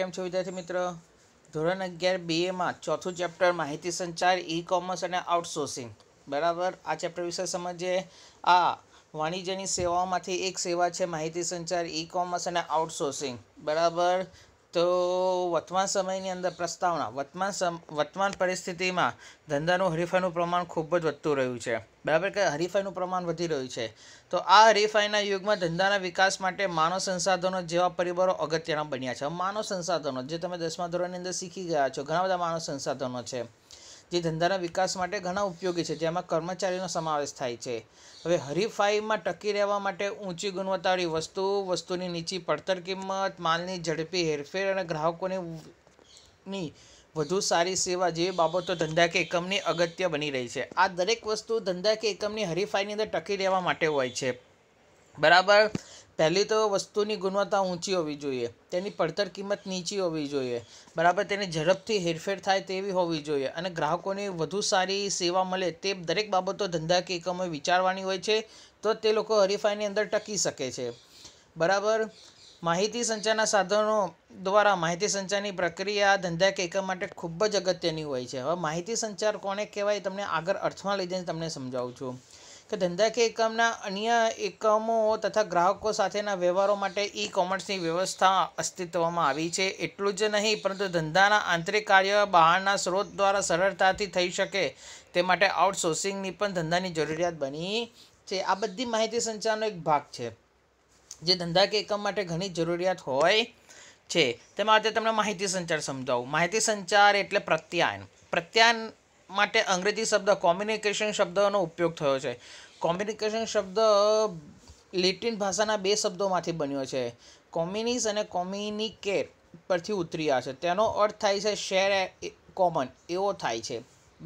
કેમ છો વિદ્યાર્થી મિત્ર ધોરણ અગિયાર બી એમાં ચોથું ચેપ્ટર માહિતી સંચાર ઈ કોમર્સ અને આઉટસોર્સિંગ બરાબર આ ચેપ્ટર વિશે સમજીએ આ વાણિજ્યની સેવાઓમાંથી એક સેવા છે માહિતી સંચાર ઇ કોમર્સ અને આઉટસોર્સિંગ બરાબર તો વર્તમાન સમયની અંદર પ્રસ્તાવના વર્તમાન સમ વર્તમાન પરિસ્થિતિમાં ધંધાનું હરીફાઈનું પ્રમાણ ખૂબ જ વધતું રહ્યું છે બરાબર કે હરીફાઈનું પ્રમાણ વધી રહ્યું છે તો આ હરીફાઈના યુગમાં ધંધાના વિકાસ માટે માનવ સંસાધનો જેવા પરિબળો અગત્યના બન્યા છે માનવ સંસાધનો જે તમે દસમા ધોરણની અંદર શીખી ગયા છો ઘણા બધા માનવ સંસાધનો છે જે ધંધાના વિકાસ માટે ઘણા ઉપયોગી છે જેમાં કર્મચારીનો સમાવેશ થાય છે હવે હરીફાઈમાં ટકી રહેવા માટે ઊંચી ગુણવત્તાવાળી વસ્તુ વસ્તુની નીચી પડતર કિંમત માલની ઝડપી હેરફેર અને ગ્રાહકોની વધુ સારી સેવા જેવી બાબતો ધંધા કે એકમની અગત્ય બની રહી છે આ દરેક વસ્તુ ધંધા કે એકમની હરીફાઈની અંદર ટકી રહેવા માટે હોય છે બરાબર પહેલી તો વસ્તુની ગુણવત્તા ઊંચી હોવી જોઈએ તેની પડતર કિંમત નીચી હોવી જોઈએ બરાબર તેની ઝડપથી હેરફેર થાય તેવી હોવી જોઈએ અને ગ્રાહકોને વધુ સારી સેવા મળે તે દરેક બાબતો ધંધાકીય એકમો વિચારવાની હોય છે તો તે લોકો હરીફાઈની અંદર ટકી શકે છે બરાબર માહિતી સંચારના સાધનો દ્વારા માહિતી સંચારની પ્રક્રિયા ધંધા કે એકમ માટે ખૂબ જ અગત્યની હોય છે હવે માહિતી સંચાર કોને કહેવાય તમને આગળ અર્થમાં લઈ જઈને તમને સમજાવું છું કે ધંધાકીય એકમના અન્ય એકમો તથા ગ્રાહકો સાથેના વ્યવહારો માટે ઈ કોમર્સની વ્યવસ્થા અસ્તિત્વમાં આવી છે એટલું જ નહીં પરંતુ ધંધાના આંતરિક કાર્ય બહારના સ્રોત દ્વારા સરળતાથી થઈ શકે તે માટે આઉટસોર્સિંગની પણ ધંધાની જરૂરિયાત બની છે આ બધી માહિતી સંચારનો એક ભાગ છે જે ધંધાકીય એકમ માટે ઘણી જરૂરિયાત હોય છે તે માટે તમને માહિતી સંચાર સમજાવું માહિતી સંચાર એટલે પ્રત્યાયન પ્રત્યાયન માટે અંગ્રેજી શબ્દ કોમ્યુનિકેશન શબ્દનો ઉપયોગ થયો છે કોમ્યુનિકેશન શબ્દ લેટિન ભાષાના બે શબ્દોમાંથી બન્યો છે કોમ્યુનિસ અને કોમ્યુનિકેટ પરથી ઉતર્યા છે તેનો અર્થ થાય છે શેર કોમન એવો થાય છે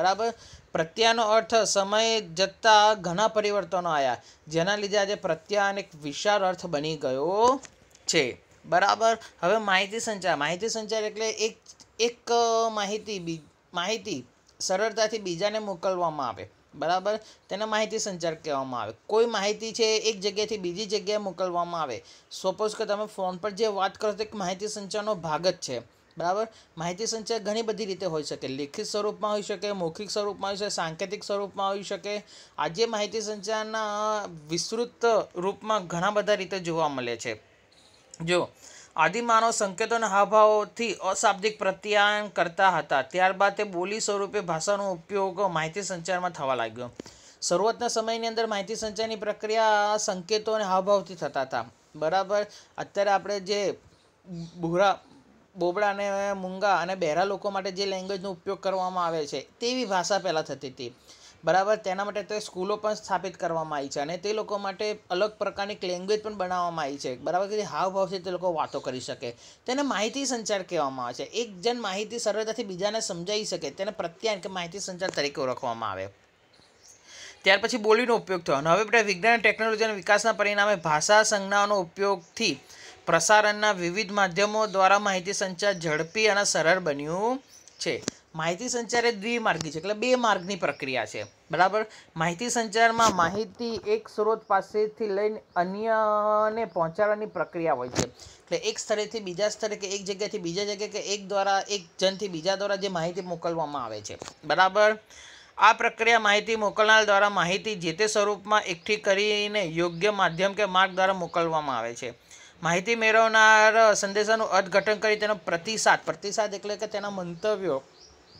બરાબર પ્રત્યયનો અર્થ સમય જતાં ઘણા પરિવર્તનો આવ્યા જેના લીધે આજે પ્રત્યાન એક વિશાળ અર્થ બની ગયો છે બરાબર હવે માહિતી સંચાર માહિતી સંચાર એટલે એક એક માહિતી બી માહિતી સરળતાથી બીજાને મોકલવામાં આવે બરાબર તેને માહિતી સંચાર કહેવામાં આવે કોઈ માહિતી છે એક જગ્યાએથી બીજી જગ્યાએ મોકલવામાં આવે સપોઝ કે તમે ફોન પર જે વાત કરો તો એક માહિતી સંચારનો ભાગ જ છે બરાબર માહિતી સંચાર ઘણી બધી રીતે હોઈ શકે લેખિત સ્વરૂપમાં હોઈ શકે મૌખિક સ્વરૂપમાં હોઈ શકે સાંકેતિક સ્વરૂપમાં હોઈ શકે આજે માહિતી સંચારના વિસ્તૃત રૂપમાં ઘણા બધા રીતે જોવા મળે છે જો આદિમાનવ સંકેતોના હાવભાવોથી અશાબ્દિક પ્રત્યાયન કરતા હતા ત્યારબાદ તે બોલી સ્વરૂપે ભાષાનો ઉપયોગ માહિતી સંચારમાં થવા લાગ્યો શરૂઆતના સમયની અંદર માહિતી સંચારની પ્રક્રિયા સંકેતો અને હાવભાવથી થતા હતા બરાબર અત્યારે આપણે જે ભૂરા બોબડા અને મૂંગા અને બહેરા લોકો માટે જે લેંગ્વેજનો ઉપયોગ કરવામાં આવે છે તેવી ભાષા પહેલાં થતી હતી બરાબર તેના માટે તે સ્કૂલો પણ સ્થાપિત કરવામાં આવી છે અને તે લોકો માટે અલગ પ્રકારની લેંગ્વેજ પણ બનાવવામાં આવી છે બરાબર કે હાવભાવથી તે લોકો વાતો કરી શકે તેને માહિતી સંચાર કહેવામાં આવે છે એક જન માહિતી સરળતાથી બીજાને સમજાવી શકે તેને પ્રત્યાયન કે માહિતી સંચાર તરીકે ઓળખવામાં આવે ત્યાર પછી બોલીનો ઉપયોગ થયો અને હવે આપણે વિજ્ઞાન ટેકનોલોજીના વિકાસના પરિણામે ભાષા સંજ્ઞાઓનો ઉપયોગથી પ્રસારણના વિવિધ માધ્યમો દ્વારા માહિતી સંચાર ઝડપી અને સરળ બન્યું છે માહિતી સંચાર એ દ્વિમાર્ગી છે એટલે બે માર્ગની પ્રક્રિયા છે બરાબર માહિતી સંચારમાં માહિતી એક સ્ત્રોત પાસેથી લઈને અન્યને પહોંચાડવાની પ્રક્રિયા હોય છે એટલે એક સ્થળેથી બીજા સ્તરે કે એક જગ્યાથી બીજા જગ્યાએ કે એક દ્વારા એક જણથી બીજા દ્વારા જે માહિતી મોકલવામાં આવે છે બરાબર આ પ્રક્રિયા માહિતી મોકલનાર દ્વારા માહિતી જે તે સ્વરૂપમાં એકઠી કરીને યોગ્ય માધ્યમ કે માર્ગ દ્વારા મોકલવામાં આવે છે માહિતી મેળવનાર સંદેશાનું અર્થઘટન કરી તેનો પ્રતિસાદ પ્રતિસાદ એટલે કે તેના મંતવ્યો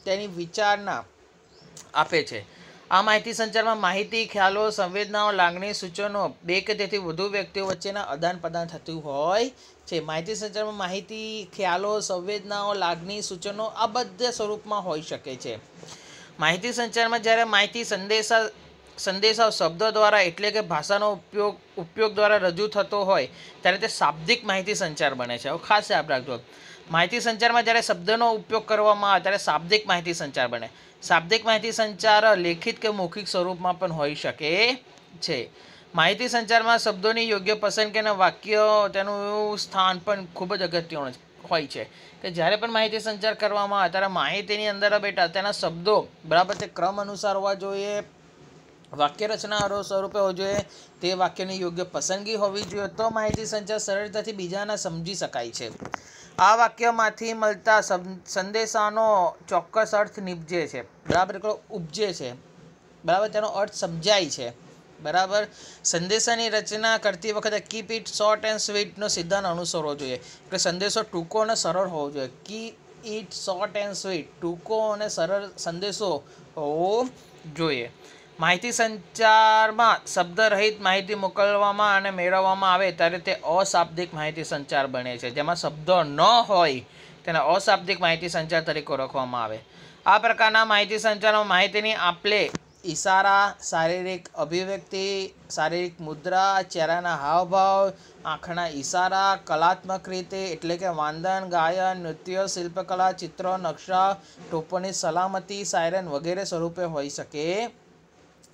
તેની વિચારણા આપે છે આ માહિતી સંચારમાં માહિતી ખ્યાલો સંવેદનાઓ લાગણી સૂચનો બે કે તેથી વધુ વ્યક્તિઓ વચ્ચેના અદાન પ્રદાન થતું હોય છે માહિતી સંચારમાં માહિતી ખ્યાલો સંવેદનાઓ લાગણી સૂચનો આ બધા સ્વરૂપમાં હોઈ શકે છે માહિતી સંચારમાં જ્યારે માહિતી સંદેશા સંદેશા શબ્દો દ્વારા એટલે કે ભાષાનો ઉપયોગ ઉપયોગ દ્વારા રજૂ થતો હોય ત્યારે તે શાબ્દિક માહિતી સંચાર બને છે ખાસ યાદ રાખજો માહિતી સંચારમાં જ્યારે શબ્દનો ઉપયોગ કરવામાં આવે ત્યારે શાબ્દિક માહિતી સંચાર બને શાબ્દિક માહિતી સંચાર લેખિત કે મૌખિક સ્વરૂપમાં પણ હોઈ શકે છે માહિતી સંચારમાં શબ્દોની યોગ્ય પસંદ કે વાક્યો તેનું સ્થાન પણ ખૂબ જ અગત્યનું હોય છે કે જ્યારે પણ માહિતી સંચાર કરવામાં આવે ત્યારે માહિતીની અંદર બેઠા તેના શબ્દો બરાબર તે ક્રમ અનુસાર હોવા જોઈએ વાક્ય રચના સ્વરૂપે હોવું જોઈએ તે વાક્યની યોગ્ય પસંદગી હોવી જોઈએ તો માહિતી સંચાર સરળતાથી બીજાના સમજી શકાય છે આ વાક્યમાંથી મળતા સંદેશાનો ચોક્કસ અર્થ નિપજે છે બરાબર એકલો ઉપજે છે બરાબર તેનો અર્થ સમજાય છે બરાબર સંદેશાની રચના કરતી વખતે કીપ ઇટ શોર્ટ એન્ડ સ્વીટનો સિદ્ધાંત અનુસરવો જોઈએ કે સંદેશો ટૂંકો અને સરળ હોવો જોઈએ keep it short and sweet ટૂંકો અને સરળ સંદેશો હોવો જોઈએ માહિતી સંચારમાં શબ્દરહિત માહિતી મોકલવામાં અને મેળવવામાં આવે ત્યારે તે અશાબ્દિક માહિતી સંચાર બને છે જેમાં શબ્દો ન હોય તેને અશાબ્દિક માહિતી સંચાર તરીકે ઓળખવામાં આવે આ પ્રકારના માહિતી સંચારમાં માહિતીની આપલે ઈશારા શારીરિક અભિવ્યક્તિ શારીરિક મુદ્રા ચહેરાના હાવભાવ આંખના ઈશારા કલાત્મક રીતે એટલે કે વાંદન ગાયન નૃત્ય શિલ્પકલા ચિત્રો નકશા ટોપોની સલામતી સાયરન વગેરે સ્વરૂપે હોઈ શકે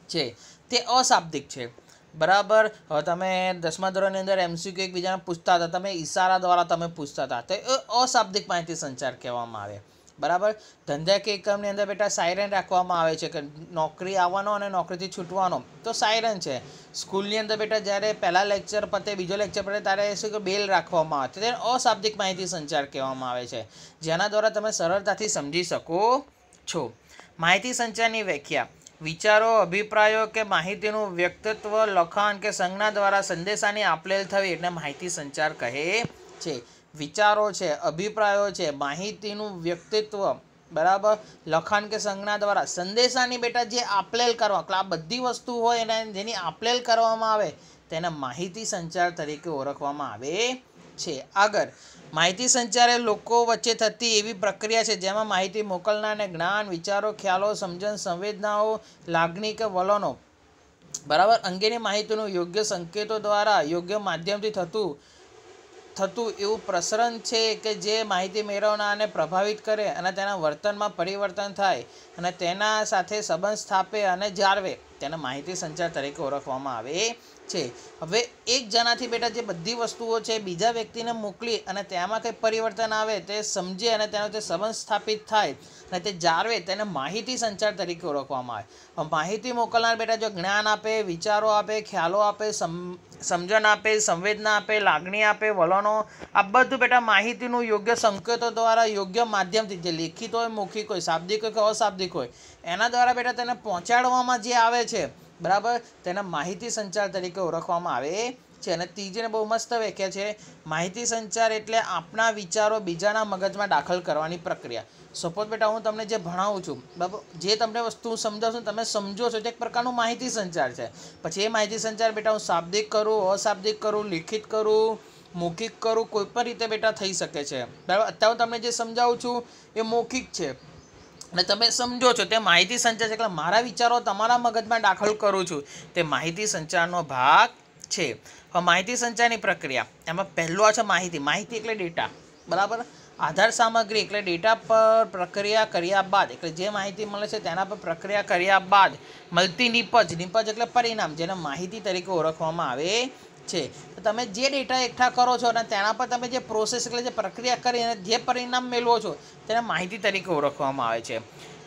છે તે અશાબ્દિક છે બરાબર હવે તમે દસમા ધોરણની અંદર એમસીક્યુ એકબીજાને પૂછતા હતા તમે ઈશારા દ્વારા તમે પૂછતા હતા તો એ અશાબ્દિક માહિતી સંચાર કહેવામાં આવે બરાબર ધંધા કે એકમની અંદર બેટા સાયરન રાખવામાં આવે છે કે નોકરી આવવાનો અને નોકરીથી છૂટવાનો તો સાયરન છે સ્કૂલની અંદર બેટા જ્યારે પહેલાં લેક્ચર પતે બીજો લેક્ચર પતે ત્યારે શું કે બેલ રાખવામાં આવે છે તેને અશાબ્દિક માહિતી સંચાર કહેવામાં આવે છે જેના દ્વારા તમે સરળતાથી સમજી શકો છો માહિતી સંચારની વ્યાખ્યા વિચારો અભિપ્રાયો કે માહિતીનું વ્યક્તિત્વ લખાણ કે સંજ્ઞા દ્વારા સંદેશાની આપલેલ થવી એટલે માહિતી સંચાર કહે છે વિચારો છે અભિપ્રાયો છે માહિતીનું વ્યક્તિત્વ બરાબર લખાણ કે સંજ્ઞા દ્વારા સંદેશાની બેટા જે આપલેલ કરવા આ બધી વસ્તુ હોય એને જેની આપલેલ કરવામાં આવે તેને માહિતી સંચાર તરીકે ઓળખવામાં આવે છે આગળ માહિતી સંચાર એ લોકો વચ્ચે થતી એવી પ્રક્રિયા છે જેમાં માહિતી મોકલનારને જ્ઞાન વિચારો ખ્યાલો સમજણ સંવેદનાઓ લાગણી કે વલણો બરાબર અંગેની માહિતીનું યોગ્ય સંકેતો દ્વારા યોગ્ય માધ્યમથી થતું થતું એવું પ્રસરણ છે કે જે માહિતી મેળવનારને પ્રભાવિત કરે અને તેના વર્તનમાં પરિવર્તન થાય અને તેના સાથે સંબંધ સ્થાપે અને જાળવે તેને માહિતી સંચાર તરીકે ઓળખવામાં આવે છે હવે એક જણાથી બેટા જે બધી વસ્તુઓ છે બીજા વ્યક્તિને મોકલી અને તેમાં કંઈ પરિવર્તન આવે તે સમજે અને તેનો તે સંબંધ સ્થાપિત થાય અને તે જાળવે તેને માહિતી સંચાર તરીકે ઓળખવામાં આવે માહિતી મોકલનાર બેટા જો જ્ઞાન આપે વિચારો આપે ખ્યાલો આપે સમજણ આપે સંવેદના આપે લાગણી આપે વલણો આ બધું બેટા માહિતીનું યોગ્ય સંકેતો દ્વારા યોગ્ય માધ્યમથી જે લેખિત હોય મૌખિક હોય શાબ્દિક હોય કે અશાબ્દિક હોય એના દ્વારા બેટા તેને પહોંચાડવામાં જે આવે છે બરાબર તેના માહિતી સંચાર તરીકે ઓળખવામાં આવે છે અને ત્રીજીને બહુ મસ્ત વ્યાખ્યા છે માહિતી સંચાર એટલે આપણા વિચારો બીજાના મગજમાં દાખલ કરવાની પ્રક્રિયા સપોઝ બેટા હું તમને જે ભણાવું છું બરાબર જે તમને વસ્તુ હું સમજાવું તમે સમજો છો તે એક પ્રકારનું માહિતી સંચાર છે પછી એ માહિતી સંચાર બેટા હું શાબ્દિક કરું અશાબ્દિક કરું લિખિત કરું મૌખિક કરું કોઈ પણ રીતે બેટા થઈ શકે છે બરાબર અત્યારે હું તમને જે સમજાવું છું એ મૌખિક છે અને તમે સમજો છો તે માહિતી સંચાર છે એટલે મારા વિચારો તમારા મગજમાં દાખલ કરું છું તે માહિતી સંચારનો ભાગ છે હવે માહિતી સંચારની પ્રક્રિયા એમાં પહેલો છે માહિતી માહિતી એટલે ડેટા બરાબર આધાર સામગ્રી એટલે ડેટા પર પ્રક્રિયા કર્યા બાદ એટલે જે માહિતી મળે છે તેના પર પ્રક્રિયા કર્યા બાદ મળતી નિપજ નિપજ એટલે પરિણામ જેને માહિતી તરીકે ઓળખવામાં આવે છે તો તમે જે ડેટા એકઠા કરો છો અને તેના પર તમે જે પ્રોસેસ એટલે જે પ્રક્રિયા કરી અને જે પરિણામ મેળવો છો તેને માહિતી તરીકે ઓળખવામાં આવે છે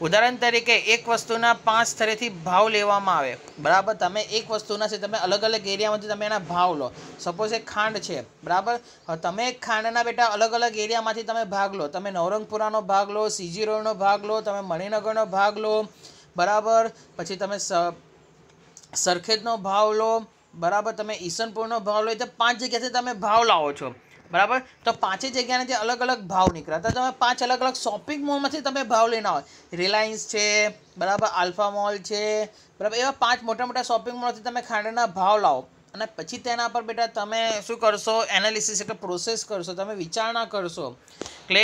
ઉદાહરણ તરીકે એક વસ્તુના પાંચ સ્તરેથી ભાવ લેવામાં આવે બરાબર તમે એક વસ્તુના છે તમે અલગ અલગ એરિયામાંથી તમે એના ભાવ લો સપોઝ એ ખાંડ છે બરાબર તમે ખાંડના બેટા અલગ અલગ એરિયામાંથી તમે ભાગ લો તમે નવરંગપુરાનો ભાગ લો સીજી રોડનો ભાગ લો તમે મણિનગરનો ભાગ લો બરાબર પછી તમે સરખેજનો ભાવ લો બરાબર તમે ઈસનપુરનો ભાવ લો તો પાંચ જગ્યાથી તમે ભાવ લાવો છો બરાબર તો પાંચે જગ્યાને અલગ અલગ ભાવ નીકળ્યા તો તમે પાંચ અલગ અલગ શોપિંગ મોલમાંથી તમે ભાવ લઈને આવો રિલાયન્સ છે બરાબર આલ્ફા મોલ છે બરાબર એવા પાંચ મોટા મોટા શોપિંગ મોલથી તમે ખાંડના ભાવ લાવો અને પછી તેના પર બેટા તમે શું કરશો એનાલિસિસ એટલે પ્રોસેસ કરશો તમે વિચારણા કરશો એટલે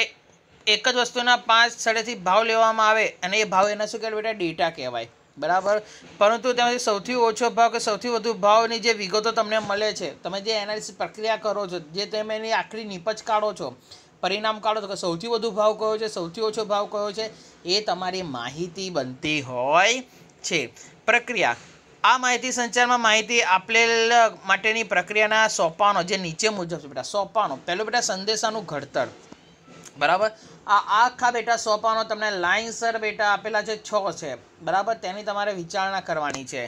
એક જ વસ્તુના પાંચ સ્થળેથી ભાવ લેવામાં આવે અને એ ભાવ એના શું કહેવાય બેટા ડેટા કહેવાય બરાબર પરંતુ તેમાંથી સૌથી ઓછો ભાવ કે સૌથી વધુ ભાવની જે વિગતો તમને મળે છે તમે જે એનાલિસિસ પ્રક્રિયા કરો છો જે તમે એની આખરી નિપજ કાઢો છો પરિણામ કાઢો છો કે સૌથી વધુ ભાવ કયો છે સૌથી ઓછો ભાવ કયો છે એ તમારી માહિતી બનતી હોય છે પ્રક્રિયા આ માહિતી સંચારમાં માહિતી આપેલ માટેની પ્રક્રિયાના સોપાનો જે નીચે મુજબ છે બેટા સોપાનો પહેલું બેટા સંદેશાનું ઘડતર બરાબર આ આખા બેટા સોંપવાનો તમને લાઇનસર બેટા આપેલા છે છ છે બરાબર તેની તમારે વિચારણા કરવાની છે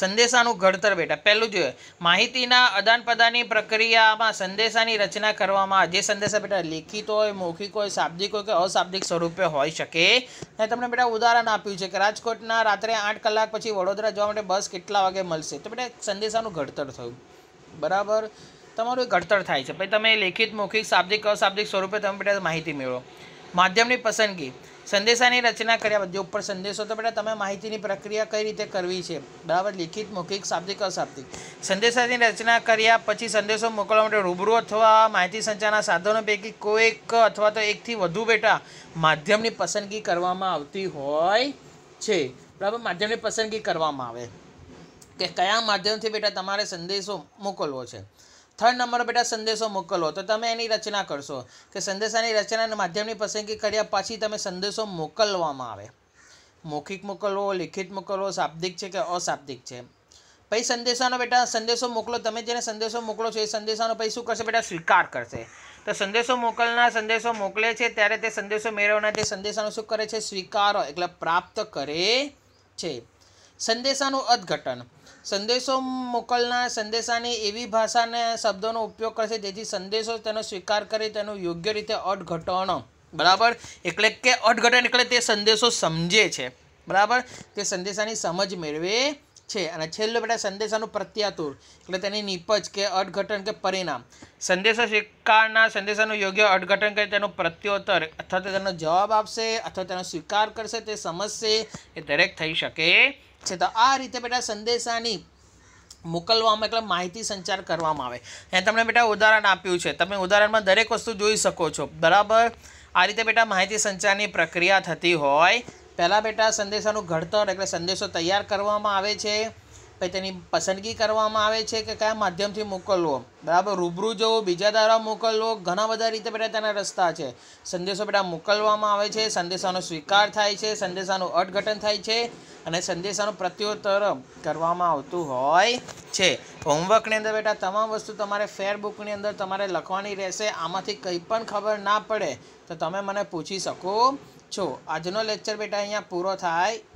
સંદેશાનું ઘડતર બેટા પહેલું જ માહિતીના આદાનપ્રદાનની પ્રક્રિયામાં સંદેશાની રચના કરવામાં જે સંદેશા બેટા લેખિત હોય મૌખિક હોય શાબ્દિક હોય કે અશાબ્દિક સ્વરૂપે હોઈ શકે અને તમને બેટા ઉદાહરણ આપ્યું છે કે રાજકોટના રાત્રે આઠ કલાક પછી વડોદરા જવા માટે બસ કેટલા વાગે મળશે તો બેટા સંદેશાનું ઘડતર થયું બરાબર તમારું ઘડતર થાય છે પછી તમે લેખિત મૌખિક શાબ્દિક અશાબ્દિક સ્વરૂપે તમે બેટા માહિતી મેળવો માધ્યમની પસંદગી સંદેશાની રચના કર્યા બધી ઉપર સંદેશો તો બેટા તમે માહિતીની પ્રક્રિયા કઈ રીતે કરવી છે બરાબર લિખિત મૌખિક શાબ્દિક અશાબ્દિક સંદેશાની રચના કર્યા પછી સંદેશો મોકલવા માટે રૂબરૂ અથવા માહિતી સંચારના સાધનો પૈકી કોઈક અથવા તો એકથી વધુ બેટા માધ્યમની પસંદગી કરવામાં આવતી હોય છે બરાબર માધ્યમની પસંદગી કરવામાં આવે કે કયા માધ્યમથી બેટા તમારે સંદેશો મોકલવો છે થર્ડ નંબર બેટા સંદેશો મોકલો તો તમે એની રચના કરશો કે સંદેશાની રચનાના માધ્યમની પસંદગી કર્યા પછી તમે સંદેશો મોકલવામાં આવે મૌખિક મોકલવો લિખિત મોકલવો શાબ્દિક છે કે અશાબ્દિક છે પછી સંદેશાનો બેટા સંદેશો મોકલો તમે જેને સંદેશો મોકલો છો એ સંદેશાનો પછી શું કરશે બેટા સ્વીકાર કરશે તો સંદેશો મોકલનાર સંદેશો મોકલે છે ત્યારે તે સંદેશો મેળવનાર તે સંદેશાનો શું કરે છે સ્વીકારો એટલે પ્રાપ્ત કરે છે સંદેશાનું અર્થઘટન સંદેશો મોકલનાર સંદેશાની એવી ભાષાને શબ્દોનો ઉપયોગ કરશે જેથી સંદેશો તેનો સ્વીકાર કરી તેનો યોગ્ય રીતે અટઘટણ બરાબર એટલે કે અટઘટન એટલે તે સંદેશો સમજે છે બરાબર તે સંદેશાની સમજ મેળવે છે અને છેલ્લો બેટા સંદેશાનું પ્રત્યાતુર એટલે તેની નિપજ કે અટઘટન કે પરિણામ સંદેશો સ્વીકારના સંદેશાનું યોગ્ય અટઘટન કરી તેનો પ્રત્યોત્તર અથવા તો તેનો જવાબ આપશે અથવા તેનો સ્વીકાર કરશે તે સમજશે એ દરેક થઈ શકે છે તો આ રીતે બેટા સંદેશાની મોકલવામાં એટલે માહિતી સંચાર કરવામાં આવે એ તમને બેટા ઉદાહરણ આપ્યું છે તમે ઉદાહરણમાં દરેક વસ્તુ જોઈ શકો છો બરાબર આ રીતે બેટા માહિતી સંચારની પ્રક્રિયા થતી હોય પહેલાં બેટા સંદેશાનું ઘડતર એટલે સંદેશો તૈયાર કરવામાં આવે છે ભાઈ તેની પસંદગી કરવામાં આવે છે કે કયા માધ્યમથી મોકલવો બરાબર રૂબરૂ જવો બીજા દ્વારા મોકલવો ઘણા બધા રીતે પેલા તેના રસ્તા છે સંદેશો પેલા મોકલવામાં આવે છે સંદેશાનો સ્વીકાર થાય છે સંદેશાનું અર્થઘટન થાય છે અને સંદેશાનું પ્રત્યુત્તર કરવામાં આવતું હોય છે હોમવર્કની અંદર બેટા તમામ વસ્તુ તમારે ફેરબુકની અંદર તમારે લખવાની રહેશે આમાંથી કંઈ પણ ખબર ના પડે તો તમે મને પૂછી શકો છો આજનો લેક્ચર બેટા અહીંયા પૂરો થાય